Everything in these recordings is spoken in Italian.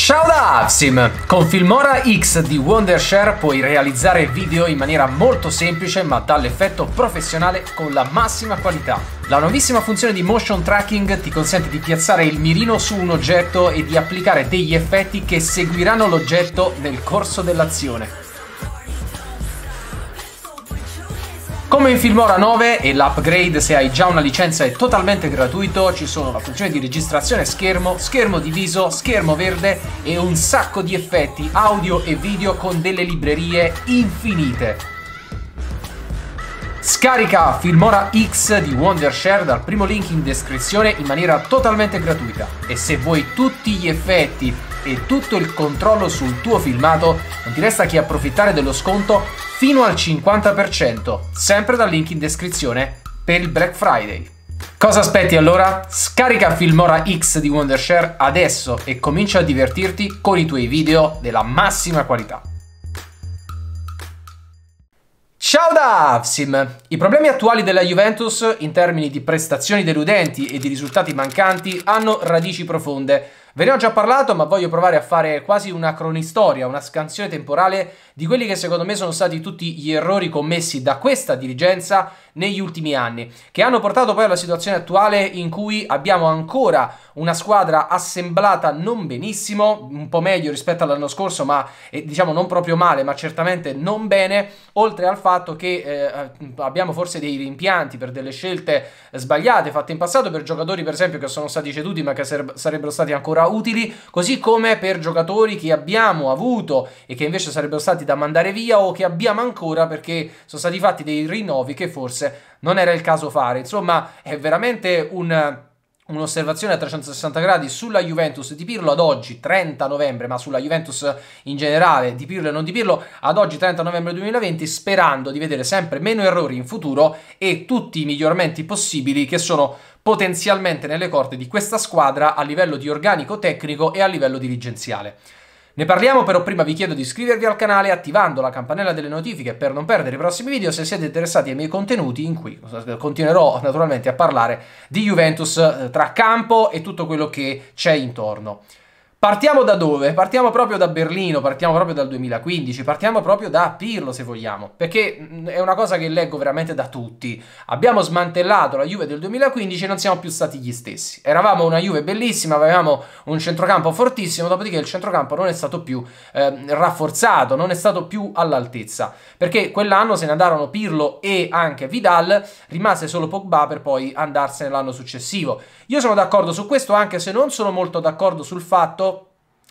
Ciao da Avsim! Con Filmora X di Wondershare puoi realizzare video in maniera molto semplice ma dall'effetto professionale con la massima qualità. La nuovissima funzione di motion tracking ti consente di piazzare il mirino su un oggetto e di applicare degli effetti che seguiranno l'oggetto nel corso dell'azione. Come in Filmora 9 e l'upgrade se hai già una licenza è totalmente gratuito, ci sono la funzione di registrazione schermo, schermo diviso, schermo verde e un sacco di effetti audio e video con delle librerie infinite. Scarica Filmora X di Wondershare dal primo link in descrizione in maniera totalmente gratuita e se vuoi tutti gli effetti e tutto il controllo sul tuo filmato, non ti resta che approfittare dello sconto fino al 50%, sempre dal link in descrizione per il Black Friday. Cosa aspetti allora? Scarica Filmora X di Wondershare adesso e comincia a divertirti con i tuoi video della massima qualità. Ciao da Avsim! I problemi attuali della Juventus in termini di prestazioni deludenti e di risultati mancanti hanno radici profonde Ve ne ho già parlato, ma voglio provare a fare quasi una cronistoria, una scansione temporale di quelli che secondo me sono stati tutti gli errori commessi da questa dirigenza negli ultimi anni, che hanno portato poi alla situazione attuale in cui abbiamo ancora una squadra assemblata non benissimo, un po' meglio rispetto all'anno scorso, ma eh, diciamo non proprio male, ma certamente non bene, oltre al fatto che eh, abbiamo forse dei rimpianti per delle scelte sbagliate fatte in passato per giocatori per esempio che sono stati ceduti ma che sarebbero stati ancora utili, così come per giocatori che abbiamo avuto e che invece sarebbero stati da mandare via o che abbiamo ancora perché sono stati fatti dei rinnovi che forse non era il caso fare. Insomma, è veramente un un'osservazione a 360 gradi sulla Juventus di Pirlo ad oggi 30 novembre, ma sulla Juventus in generale, di Pirlo e non di Pirlo, ad oggi 30 novembre 2020, sperando di vedere sempre meno errori in futuro e tutti i miglioramenti possibili che sono potenzialmente nelle corte di questa squadra a livello di organico tecnico e a livello dirigenziale. Ne parliamo però prima vi chiedo di iscrivervi al canale attivando la campanella delle notifiche per non perdere i prossimi video se siete interessati ai miei contenuti in cui continuerò naturalmente a parlare di Juventus eh, tra campo e tutto quello che c'è intorno. Partiamo da dove? Partiamo proprio da Berlino, partiamo proprio dal 2015, partiamo proprio da Pirlo se vogliamo, perché mm, è una cosa che leggo veramente da tutti. Abbiamo smantellato la Juve del 2015 e non siamo più stati gli stessi. Eravamo una Juve bellissima, avevamo un centrocampo fortissimo, dopodiché il centrocampo non è stato più eh, rafforzato, non è stato più all'altezza, perché quell'anno se ne andarono Pirlo e anche Vidal, rimase solo Pogba per poi andarsene l'anno successivo. Io sono d'accordo su questo anche se non sono molto d'accordo sul fatto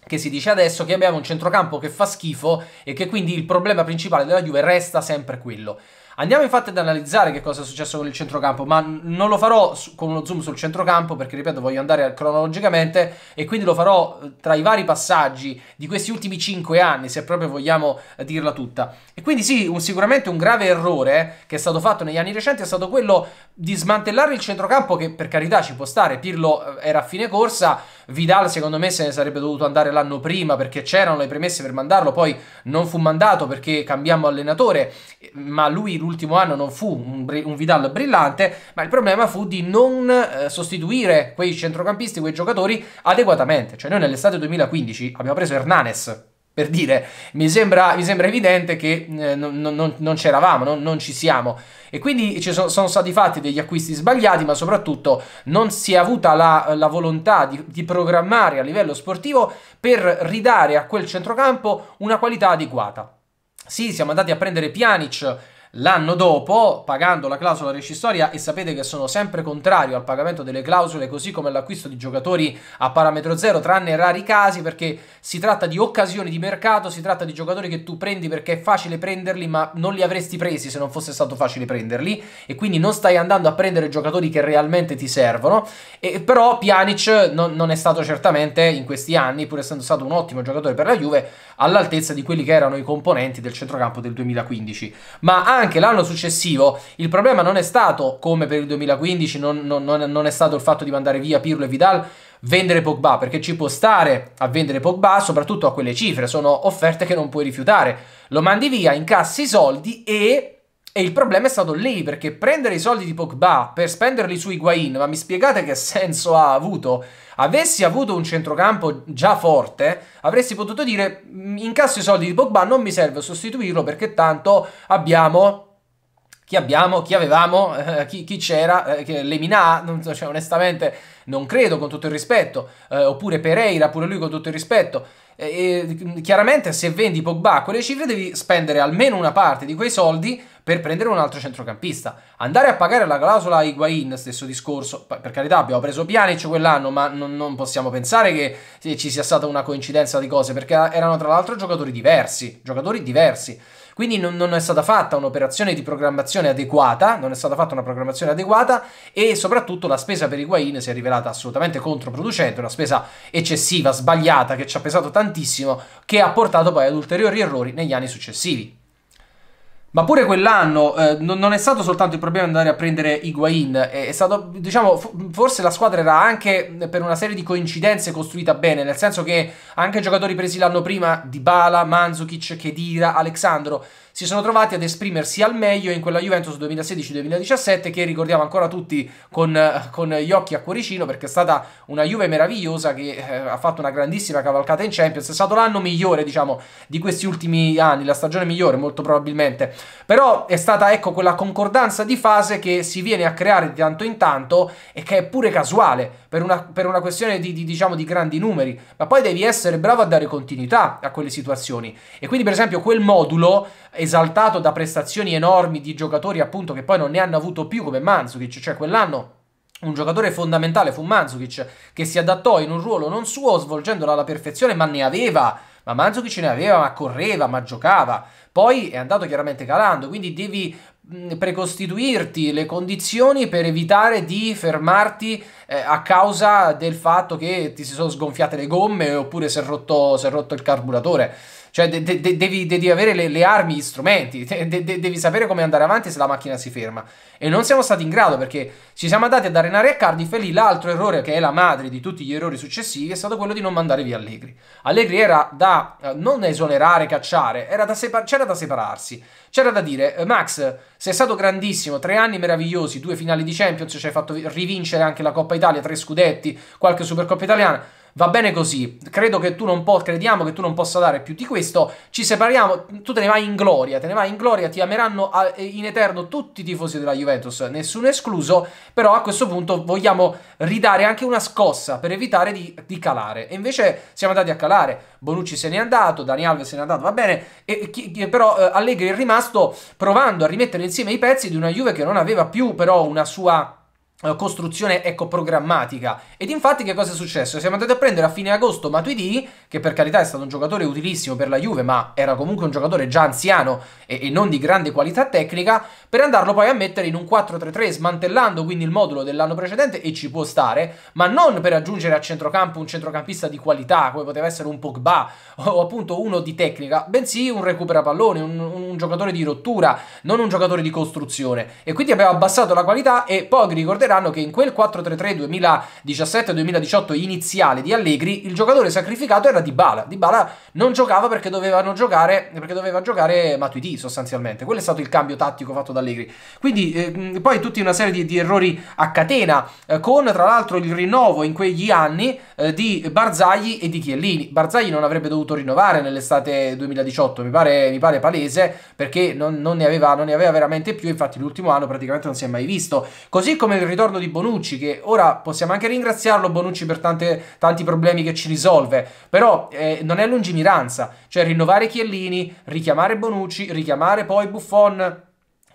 che si dice adesso che abbiamo un centrocampo che fa schifo e che quindi il problema principale della Juve resta sempre quello. Andiamo infatti ad analizzare che cosa è successo con il centrocampo, ma non lo farò con uno zoom sul centrocampo perché, ripeto, voglio andare cronologicamente e quindi lo farò eh, tra i vari passaggi di questi ultimi 5 anni, se proprio vogliamo eh, dirla tutta. E quindi sì, un, sicuramente un grave errore che è stato fatto negli anni recenti è stato quello di smantellare il centrocampo che per carità ci può stare, Pirlo eh, era a fine corsa, Vidal secondo me se ne sarebbe dovuto andare l'anno prima perché c'erano le premesse per mandarlo, poi non fu mandato perché cambiamo allenatore, ma lui l'ultimo anno non fu un, un Vidal brillante, ma il problema fu di non eh, sostituire quei centrocampisti, quei giocatori adeguatamente. Cioè noi nell'estate 2015 abbiamo preso Hernanes per dire, mi sembra, mi sembra evidente che eh, non, non, non c'eravamo, non, non, ci siamo. E quindi ci sono, sono, stati fatti degli acquisti sbagliati, ma soprattutto non si è avuta la, la volontà di, di, programmare a livello sportivo per ridare a quel centrocampo una qualità adeguata. Sì, siamo andati a prendere Pjanic l'anno dopo, pagando la clausola rescissoria, e sapete che sono sempre contrario al pagamento delle clausole, così come all'acquisto di giocatori a parametro zero, tranne rari casi, perché si tratta di occasioni di mercato, si tratta di giocatori che tu prendi perché è facile prenderli, ma non li avresti presi se non fosse stato facile prenderli, e quindi non stai andando a prendere giocatori che realmente ti servono, e, però Pjanic non, non è stato certamente in questi anni, pur essendo stato un ottimo giocatore per la Juve, all'altezza di quelli che erano i componenti del centrocampo del 2015, ma anche l'anno successivo il problema non è stato, come per il 2015, non, non, non è stato il fatto di mandare via Pirlo e Vidal, vendere Pogba, perché ci può stare a vendere Pogba, soprattutto a quelle cifre, sono offerte che non puoi rifiutare. Lo mandi via, incassi i soldi e e il problema è stato lì, perché prendere i soldi di Pogba per spenderli su Higuain, ma mi spiegate che senso ha avuto? Avessi avuto un centrocampo già forte, avresti potuto dire mm, incasso i soldi di Pogba, non mi serve sostituirlo perché tanto abbiamo... Chi abbiamo? Chi avevamo? Eh, chi, chi, c'era? Eh, Lemina? Non, cioè, onestamente non credo con tutto il rispetto. Eh, oppure Pereira, pure lui con tutto il rispetto. E, chiaramente se vendi Pogba a quelle cifre devi spendere almeno una parte di quei soldi per prendere un altro centrocampista. Andare a pagare la clausola Higuain, stesso discorso, per carità abbiamo preso Pjanic quell'anno, ma non, non possiamo pensare che eh, ci sia stata una coincidenza di cose, perché erano tra l'altro giocatori diversi, giocatori diversi. Quindi non, non, è stata fatta un'operazione di programmazione adeguata, non è stata fatta una programmazione adeguata e soprattutto la spesa per Higuain si è rivelata assolutamente controproducente, una spesa eccessiva, sbagliata, che ci ha pesato tantissimo, che ha portato poi ad ulteriori errori negli anni successivi. Ma pure quell'anno eh, non è stato soltanto il problema di andare a prendere Higuain, è, stato, diciamo, forse la squadra era anche per una serie di coincidenze costruita bene, nel senso che anche giocatori presi l'anno prima, Dybala, Manzukic, Kedira, Alexandro, si sono trovati ad esprimersi al meglio in quella Juventus 2016-2017 che ricordiamo ancora tutti con, eh, con, gli occhi a cuoricino perché è stata una Juve meravigliosa che eh, ha fatto una grandissima cavalcata in Champions, è stato l'anno migliore diciamo di questi ultimi anni, la stagione migliore molto probabilmente, però è stata ecco quella concordanza di fase che si viene a creare di tanto in tanto e che è pure casuale per una, per una questione di, di, diciamo, di grandi numeri, ma poi devi essere bravo a dare continuità a quelle situazioni e quindi per esempio quel modulo è esaltato da prestazioni enormi di giocatori appunto che poi non ne hanno avuto più come Manzukic, cioè quell'anno un giocatore fondamentale fu Manzukic che si adattò in un ruolo non suo svolgendolo alla perfezione ma ne aveva ma Manzukic ne aveva, ma correva, ma giocava. Poi è andato chiaramente calando, quindi devi precostituirti le condizioni per evitare di fermarti eh, a causa del fatto che ti si sono sgonfiate le gomme oppure si è rotto, si è rotto il carburatore. Cioè, de de devi, devi, avere le, le, armi, gli strumenti, de devi sapere come andare avanti se la macchina si ferma. E non siamo stati in grado perché ci siamo andati ad arenare a Cardiff e lì l'altro errore, che è la madre di tutti gli errori successivi, è stato quello di non mandare via Allegri. Allegri era da eh, non esonerare, cacciare, c'era da, separ da separarsi. C'era da dire, eh, Max, sei stato grandissimo, tre anni meravigliosi, due finali di Champions, ci hai fatto rivincere anche la Coppa Italia, tre scudetti, qualche Supercoppa italiana va bene così, credo che tu non possa, crediamo che tu non possa dare più di questo, ci separiamo, tu te ne vai in gloria, te ne vai in gloria, ti ameranno a, in eterno tutti i tifosi della Juventus, nessuno escluso, però a questo punto vogliamo ridare anche una scossa per evitare di, di calare, e invece siamo andati a calare, Bonucci se n'è andato, Dani Alves se n'è andato, va bene, e, e, però eh, Allegri è rimasto provando a rimettere insieme i pezzi di una Juve che non aveva più però una sua eh, costruzione ecco programmatica ed infatti che cosa è successo? Siamo andati a prendere a fine agosto Matuidi che per carità è stato un giocatore utilissimo per la Juve ma era comunque un giocatore già anziano e, e non di grande qualità tecnica per andarlo poi a mettere in un 4-3-3 smantellando quindi il modulo dell'anno precedente e ci può stare ma non per aggiungere a centrocampo un centrocampista di qualità come poteva essere un Pogba o appunto uno di tecnica bensì un recuperapallone un, un giocatore di rottura non un giocatore di costruzione e quindi abbiamo abbassato la qualità e Pogri ricordate ricorderanno che in quel 4-3-3 2017-2018 iniziale di Allegri, il giocatore sacrificato era Dybala. Dybala non giocava perché, dovevano giocare, perché doveva giocare Matuidi sostanzialmente. Quello è stato il cambio tattico fatto da Allegri. Quindi eh, poi tutta una serie di, di errori a catena, eh, con tra l'altro il rinnovo in quegli anni eh, di Barzagli e di Chiellini. Barzagli non avrebbe dovuto rinnovare nell'estate 2018, mi pare, mi pare palese, perché non, non, ne aveva, non ne aveva veramente più, infatti l'ultimo anno praticamente non si è mai visto. Così come il rinnovo ritorno di Bonucci, che ora possiamo anche ringraziarlo Bonucci per tante, tanti problemi che ci risolve, però eh, non è lungimiranza, cioè rinnovare Chiellini, richiamare Bonucci, richiamare poi Buffon,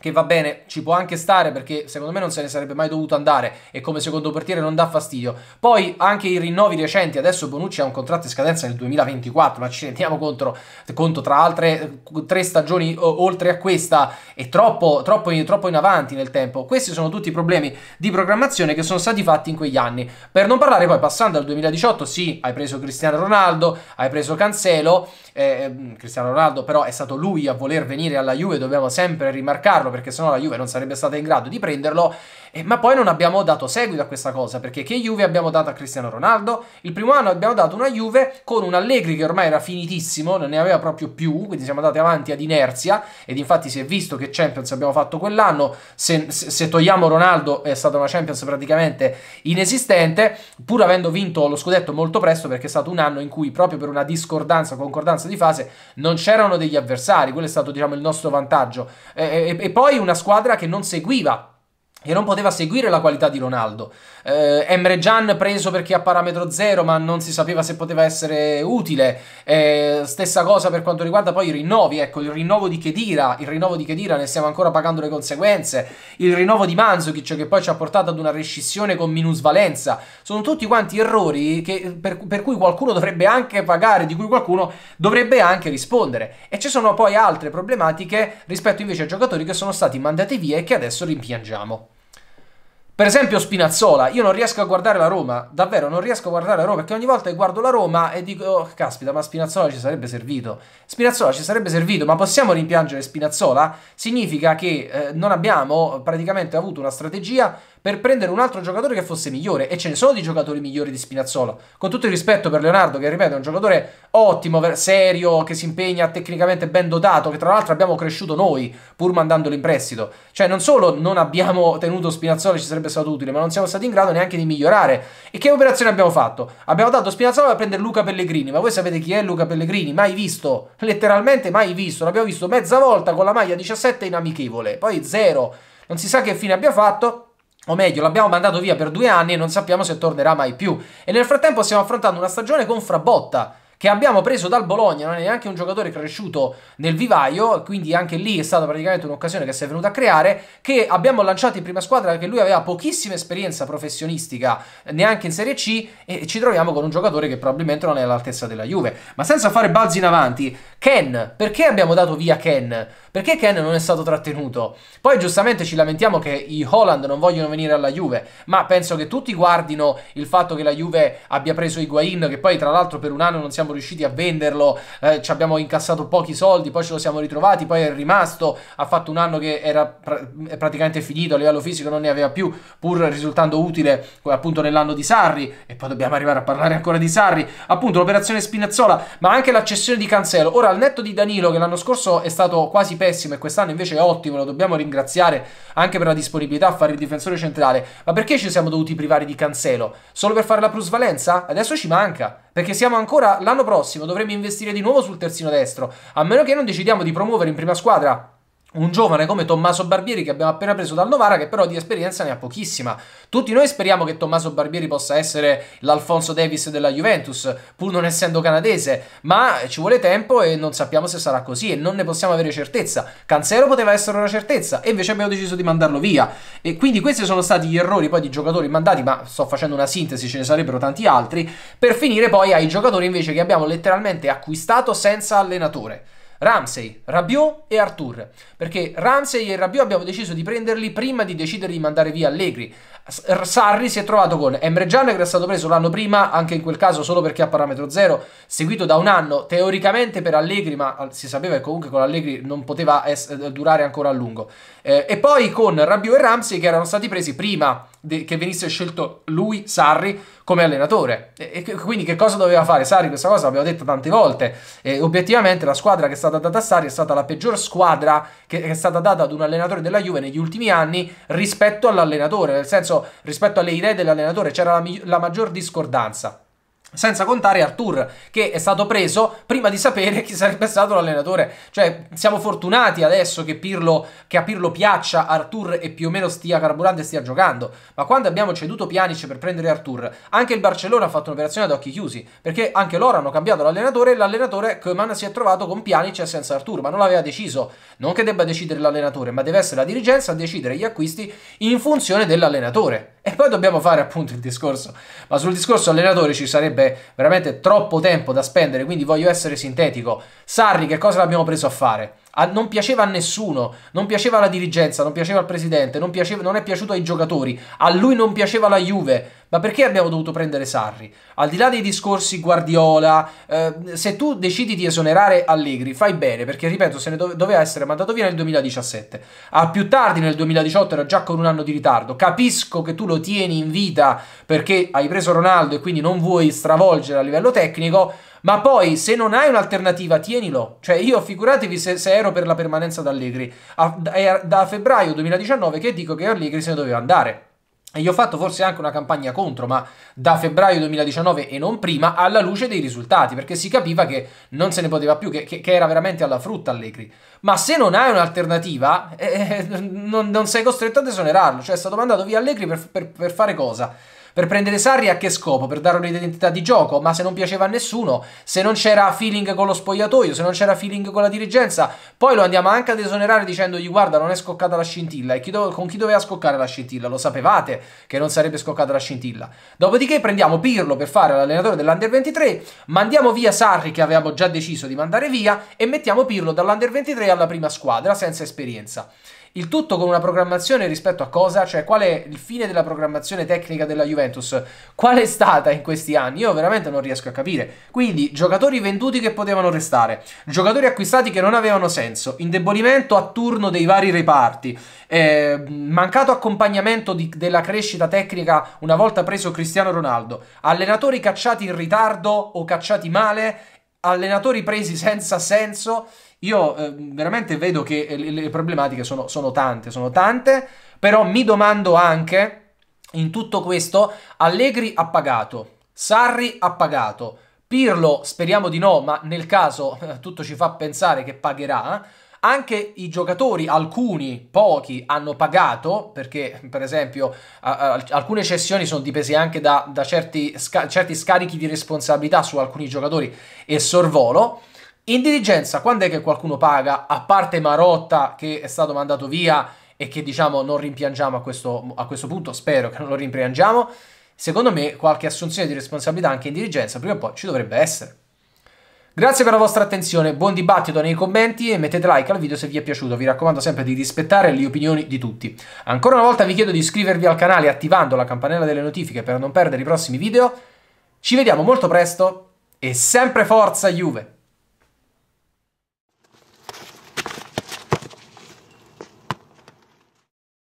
che va bene, ci può anche stare perché secondo me non se ne sarebbe mai dovuto andare e come secondo portiere non dà fastidio. Poi anche i rinnovi recenti, adesso Bonucci ha un contratto in scadenza nel 2024, ma ci rendiamo conto, conto tra altre tre stagioni oltre a questa è troppo, troppo, in, troppo in avanti nel tempo. Questi sono tutti i problemi di programmazione che sono stati fatti in quegli anni. Per non parlare poi passando al 2018, sì, hai preso Cristiano Ronaldo, hai preso Cancelo, eh, ehm, Cristiano Ronaldo però è stato lui a voler venire alla Juve, dobbiamo sempre rimarcarlo perché sennò la Juve non sarebbe stata in grado di prenderlo, eh, ma poi non abbiamo dato seguito a questa cosa, perché che Juve abbiamo dato a Cristiano Ronaldo? Il primo anno abbiamo dato una Juve con un Allegri che ormai era finitissimo, non ne aveva proprio più, quindi siamo andati avanti ad inerzia, ed infatti si è visto che Champions abbiamo fatto quell'anno, se, se togliamo Ronaldo è stata una Champions praticamente inesistente, pur avendo vinto lo scudetto molto presto, perché è stato un anno in cui proprio per una discordanza, concordanza di fase, non c'erano degli avversari, quello è stato diciamo il nostro vantaggio. E, e, e poi poi una squadra che non seguiva e non poteva seguire la qualità di Ronaldo. Eh, Emre Gian preso perché ha parametro zero, ma non si sapeva se poteva essere utile. Eh, stessa cosa per quanto riguarda poi i rinnovi, ecco, il rinnovo di Kedira, il rinnovo di Chedira ne stiamo ancora pagando le conseguenze, il rinnovo di Manzukic che poi ci ha portato ad una rescissione con minusvalenza. Sono tutti quanti errori che, per, per cui qualcuno dovrebbe anche pagare, di cui qualcuno dovrebbe anche rispondere. E ci sono poi altre problematiche rispetto invece ai giocatori che sono stati mandati via e che adesso rimpiangiamo. Per esempio Spinazzola, io non riesco a guardare la Roma, davvero non riesco a guardare la Roma, perché ogni volta che guardo la Roma e dico, oh, caspita, ma Spinazzola ci sarebbe servito. Spinazzola ci sarebbe servito, ma possiamo rimpiangere Spinazzola? Significa che eh, non abbiamo praticamente avuto una strategia per prendere un altro giocatore che fosse migliore. E ce ne sono di giocatori migliori di Spinazzola. Con tutto il rispetto per Leonardo, che ripeto è un giocatore ottimo, serio, che si impegna, tecnicamente ben dotato, che tra l'altro abbiamo cresciuto noi, pur mandandolo in prestito. Cioè, non solo non abbiamo tenuto Spinazzola, ci sarebbe stato utile, ma non siamo stati in grado neanche di migliorare. E che operazione abbiamo fatto? Abbiamo dato Spinazzola per prendere Luca Pellegrini, ma voi sapete chi è Luca Pellegrini? Mai visto, letteralmente mai visto. L'abbiamo visto mezza volta con la maglia 17 in amichevole, poi zero. Non si sa che fine abbia fatto o meglio, l'abbiamo mandato via per due anni e non sappiamo se tornerà mai più. E nel frattempo stiamo affrontando una stagione con Frabotta, che abbiamo preso dal Bologna, non è neanche un giocatore cresciuto nel vivaio, quindi anche lì è stata praticamente un'occasione che si è venuta a creare, che abbiamo lanciato in prima squadra perché lui aveva pochissima esperienza professionistica, neanche in Serie C, e ci troviamo con un giocatore che probabilmente non è all'altezza della Juve. Ma senza fare balzi in avanti, Ken, perché abbiamo dato via Ken? Perché Ken non è stato trattenuto? Poi giustamente ci lamentiamo che i Holland non vogliono venire alla Juve, ma penso che tutti guardino il fatto che la Juve abbia preso Higuain, che poi tra l'altro per un anno non siamo riusciti a venderlo, eh, ci abbiamo incassato pochi soldi, poi ce lo siamo ritrovati, poi è rimasto, ha fatto un anno che era pra praticamente finito a livello fisico, non ne aveva più, pur risultando utile appunto nell'anno di Sarri, e poi dobbiamo arrivare a parlare ancora di Sarri, appunto l'operazione Spinazzola, ma anche l'accessione di Cancelo. Ora al netto di Danilo, che l'anno scorso è stato quasi pessimo e quest'anno invece è ottimo, lo dobbiamo ringraziare anche per la disponibilità a fare il difensore centrale. Ma perché ci siamo dovuti privare di Cancelo? Solo per fare la plusvalenza? Adesso ci manca. Perché siamo ancora l'anno prossimo, dovremmo investire di nuovo sul terzino destro. A meno che non decidiamo di promuovere in prima squadra un giovane come Tommaso Barbieri che abbiamo appena preso dal Novara, che però di esperienza ne ha pochissima. Tutti noi speriamo che Tommaso Barbieri possa essere l'Alfonso Davis della Juventus, pur non essendo canadese, ma ci vuole tempo e non sappiamo se sarà così e non ne possiamo avere certezza. Cancero poteva essere una certezza e invece abbiamo deciso di mandarlo via. E quindi questi sono stati gli errori poi di giocatori mandati, ma sto facendo una sintesi, ce ne sarebbero tanti altri, per finire poi ai giocatori invece che abbiamo letteralmente acquistato senza allenatore. Ramsey, Rabiot e Artur, perché Ramsey e Rabiot abbiamo deciso di prenderli prima di decidere di mandare via Allegri. Sarri si è trovato con Emre Can che era stato preso l'anno prima, anche in quel caso solo perché a parametro zero, seguito da un anno teoricamente per Allegri, ma si sapeva che comunque con Allegri non poteva eh, durare ancora a lungo. Eh, e poi con Rabiot e Ramsey che erano stati presi prima de- che venisse scelto lui, Sarri, come allenatore. E, e, quindi che cosa doveva fare Sarri? Questa cosa l'abbiamo detto tante volte. E, obiettivamente la squadra che è stata data a Sarri è stata la peggior squadra che, che è stata data ad un allenatore della Juve negli ultimi anni rispetto all'allenatore, nel senso rispetto alle idee dell'allenatore c'era la, la maggior discordanza. Senza contare Artur, che è stato preso prima di sapere chi sarebbe stato l'allenatore. Cioè, siamo fortunati adesso che, Pirlo, che a Pirlo piaccia Artur e più o meno stia carburando e stia giocando. Ma quando abbiamo ceduto Pjanic per prendere Artur, anche il Barcellona ha fatto un'operazione ad occhi chiusi. Perché anche loro hanno cambiato l'allenatore e l'allenatore Koeman si è trovato con Pjanic e senza Artur. Ma non l'aveva deciso. Non che debba decidere l'allenatore, ma deve essere la dirigenza a decidere gli acquisti in funzione dell'allenatore. E poi dobbiamo fare appunto il discorso. Ma sul discorso allenatore ci sarebbe sarebbe veramente troppo tempo da spendere, quindi voglio essere sintetico. Sarri, che cosa l'abbiamo preso a fare? A, non piaceva a nessuno, non piaceva alla dirigenza, non piaceva al presidente, non, piaceva, non, è piaciuto ai giocatori, a lui non piaceva la Juve. Ma perché abbiamo dovuto prendere Sarri? Al di là dei discorsi Guardiola, eh, se tu decidi di esonerare Allegri, fai bene, perché ripeto, se ne dove, doveva essere mandato via nel 2017. A più tardi nel 2018 era già con un anno di ritardo. Capisco che tu lo tieni in vita perché hai preso Ronaldo e quindi non vuoi stravolgere a livello tecnico ma poi, se non hai un'alternativa, tienilo. Cioè, io figuratevi se, se ero per la permanenza da Allegri. È da, febbraio 2019 che dico che Allegri se ne doveva andare. E gli ho fatto forse anche una campagna contro, ma da febbraio 2019 e non prima, alla luce dei risultati, perché si capiva che non se ne poteva più, che, che, che era veramente alla frutta Allegri. Ma se non hai un'alternativa, eh, eh non, non, sei costretto ad esonerarlo. Cioè, è stato mandato via Allegri per, per, per fare cosa? Per prendere Sarri a che scopo? Per dare un'identità di gioco, ma se non piaceva a nessuno, se non c'era feeling con lo spogliatoio, se non c'era feeling con la dirigenza, poi lo andiamo anche ad esonerare dicendogli guarda non è scoccata la scintilla e chi do- con chi doveva scoccare la scintilla? Lo sapevate che non sarebbe scoccata la scintilla. Dopodiché prendiamo Pirlo per fare l'allenatore dell'Under 23, mandiamo via Sarri che avevamo già deciso di mandare via e mettiamo Pirlo dall'Under 23 alla prima squadra senza esperienza. Il tutto con una programmazione rispetto a cosa? Cioè qual è il fine della programmazione tecnica della Juventus? Qual è stata in questi anni? Io veramente non riesco a capire. Quindi giocatori venduti che potevano restare, giocatori acquistati che non avevano senso, indebolimento a turno dei vari reparti, eh, mancato accompagnamento di, della crescita tecnica una volta preso Cristiano Ronaldo, allenatori cacciati in ritardo o cacciati male, allenatori presi senza senso io eh, veramente vedo che eh, le, le problematiche sono, sono tante, sono tante, però mi domando anche, in tutto questo, Allegri ha pagato, Sarri ha pagato, Pirlo speriamo di no, ma nel caso eh, tutto ci fa pensare che pagherà. Anche i giocatori, alcuni, pochi, hanno pagato, perché per esempio alcune cessioni sono dipese anche da, da certi, sca certi scarichi di responsabilità su alcuni giocatori e sorvolo. In dirigenza, quando è che qualcuno paga, a parte Marotta che è stato mandato via e che diciamo non rimpiangiamo a questo, a questo punto, spero che non lo rimpiangiamo, secondo me qualche assunzione di responsabilità anche in dirigenza prima o poi ci dovrebbe essere. Grazie per la vostra attenzione, buon dibattito nei commenti e mettete like al video se vi è piaciuto, vi raccomando sempre di rispettare le opinioni di tutti. Ancora una volta vi chiedo di iscrivervi al canale attivando la campanella delle notifiche per non perdere i prossimi video, ci vediamo molto presto e sempre forza Juve!